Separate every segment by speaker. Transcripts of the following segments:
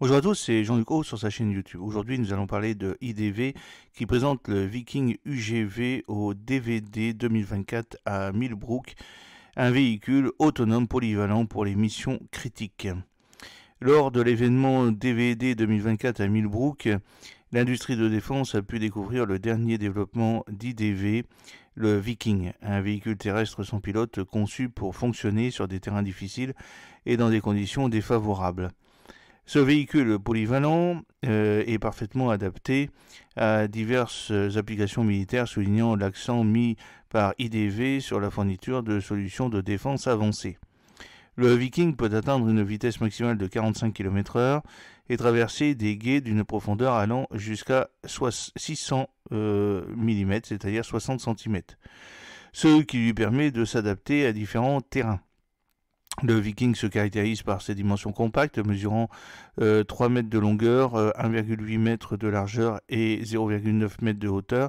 Speaker 1: Bonjour à tous, c'est Jean-Luc Haut sur sa chaîne YouTube. Aujourd'hui, nous allons parler de IDV qui présente le Viking UGV au DVD 2024 à Millbrook, un véhicule autonome polyvalent pour les missions critiques. Lors de l'événement DVD 2024 à Millbrook, l'industrie de défense a pu découvrir le dernier développement d'IDV, le Viking, un véhicule terrestre sans pilote conçu pour fonctionner sur des terrains difficiles et dans des conditions défavorables. Ce véhicule polyvalent euh, est parfaitement adapté à diverses applications militaires, soulignant l'accent mis par IDV sur la fourniture de solutions de défense avancées. Le Viking peut atteindre une vitesse maximale de 45 km/h et traverser des guets d'une profondeur allant jusqu'à 600 euh, mm, c'est-à-dire 60 cm, ce qui lui permet de s'adapter à différents terrains. Le Viking se caractérise par ses dimensions compactes, mesurant 3 euh, mètres de longueur, 1,8 euh, mètres de largeur et 0,9 mètres de hauteur,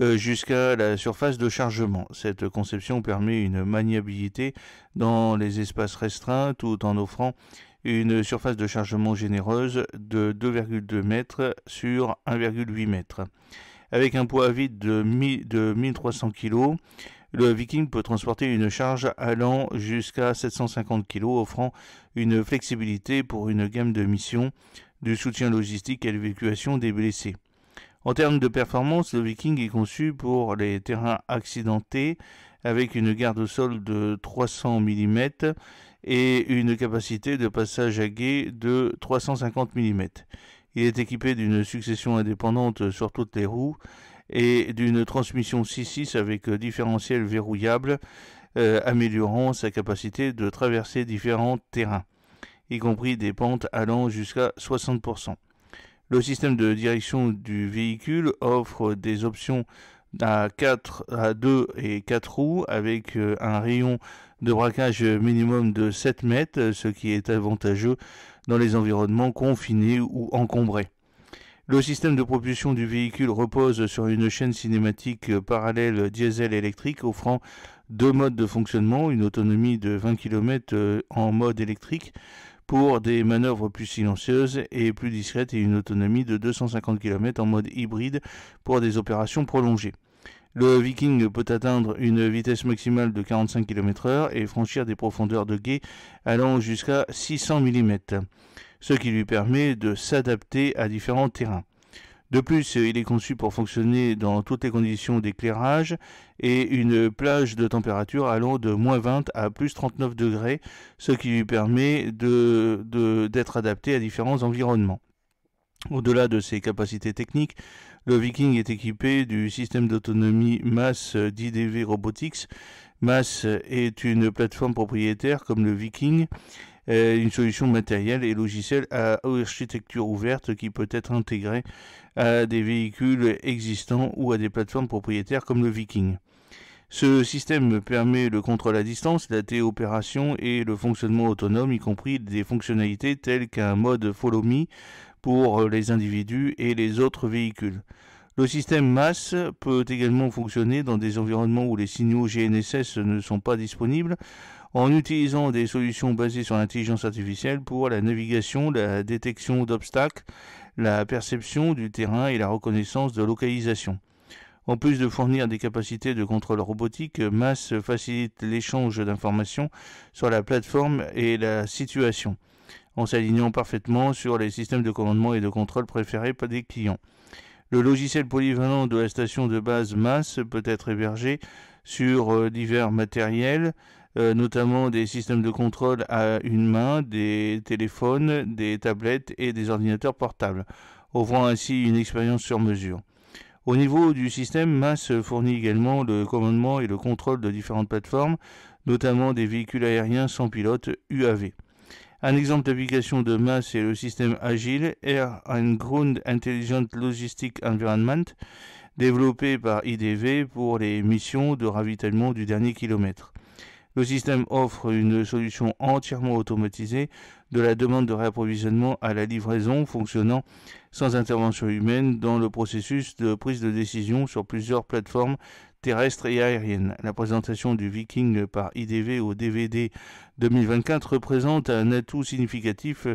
Speaker 1: euh, jusqu'à la surface de chargement. Cette conception permet une maniabilité dans les espaces restreints tout en offrant une surface de chargement généreuse de 2,2 mètres sur 1,8 mètres. Avec un poids vide de 1300 kg, le Viking peut transporter une charge allant jusqu'à 750 kg, offrant une flexibilité pour une gamme de missions du soutien logistique à l'évacuation des blessés. En termes de performance, le Viking est conçu pour les terrains accidentés avec une garde au sol de 300 mm et une capacité de passage à guet de 350 mm. Il est équipé d'une succession indépendante sur toutes les roues et d'une transmission 6-6 avec euh, différentiel verrouillable, euh, améliorant sa capacité de traverser différents terrains, y compris des pentes allant jusqu'à 60%. Le système de direction du véhicule offre des options à 4 à 2 et 4 roues avec euh, un rayon de braquage minimum de 7 mètres, ce qui est avantageux dans les environnements confinés ou encombrés. Le système de propulsion du véhicule repose sur une chaîne cinématique euh, parallèle diesel-électrique offrant deux modes de fonctionnement, une autonomie de 20 km euh, en mode électrique pour des manœuvres plus silencieuses et plus discrètes et une autonomie de 250 km en mode hybride pour des opérations prolongées. Le Viking peut atteindre une vitesse maximale de 45 km/h et franchir des profondeurs de guet allant jusqu'à 600 mm ce qui lui permet de s'adapter à différents terrains. De plus, il est conçu pour fonctionner dans toutes les conditions d'éclairage et une plage de température allant de moins 20 à plus 39 degrés, ce qui lui permet d'être de, adapté à différents environnements. Au-delà de ses capacités techniques, le Viking est équipé du système d'autonomie MAS d'IDV Robotics. MAS est une plateforme propriétaire comme le Viking euh, une solution matérielle et logicielle à architecture ouverte qui peut être intégrée à des véhicules existants ou à des plateformes propriétaires comme le Viking. Ce système permet le contrôle à distance, la téléopération et le fonctionnement autonome, y compris des fonctionnalités telles qu'un mode Follow Me pour les individus et les autres véhicules. Le système MAS peut également fonctionner dans des environnements où les signaux GNSS ne sont pas disponibles en utilisant des solutions basées sur l'intelligence artificielle pour la navigation, la détection d'obstacles, la perception du terrain et la reconnaissance de localisation. En plus de fournir des capacités de contrôle robotique, MAS facilite l'échange d'informations sur la plateforme et la situation, en s'alignant parfaitement sur les systèmes de commandement et de contrôle préférés par des clients. Le logiciel polyvalent de la station de base MAS peut être hébergé sur euh, divers matériels euh, notamment des systèmes de contrôle à une main, des téléphones, des tablettes et des ordinateurs portables, offrant ainsi une expérience sur mesure. Au niveau du système, MAS fournit également le commandement et le contrôle de différentes plateformes, notamment des véhicules aériens sans pilote UAV. Un exemple d'application de MAS est le système Agile Air and Ground Intelligent Logistic Environment, développé par IDV pour les missions de ravitaillement du dernier kilomètre. Le système offre une solution entièrement automatisée de la demande de réapprovisionnement à la livraison fonctionnant sans intervention humaine dans le processus de prise de décision sur plusieurs plateformes terrestres et aériennes. La présentation du Viking par IDV au DVD 2024 représente un atout significatif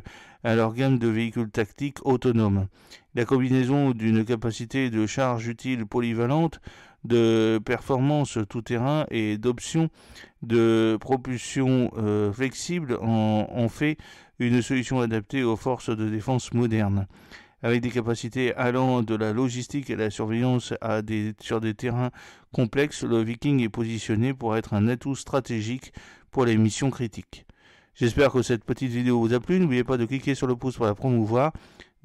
Speaker 1: à leur gamme de véhicules tactiques autonomes. La combinaison d'une capacité de charge utile polyvalente de performance tout terrain et d'options de propulsion euh, flexible en, fait une solution adaptée aux forces de défense modernes. Avec des capacités allant de la logistique et la surveillance à des, sur des terrains complexes, le Viking est positionné pour être un atout stratégique pour les missions critiques. J'espère que cette petite vidéo vous a plu. N'oubliez pas de cliquer sur le pouce pour la promouvoir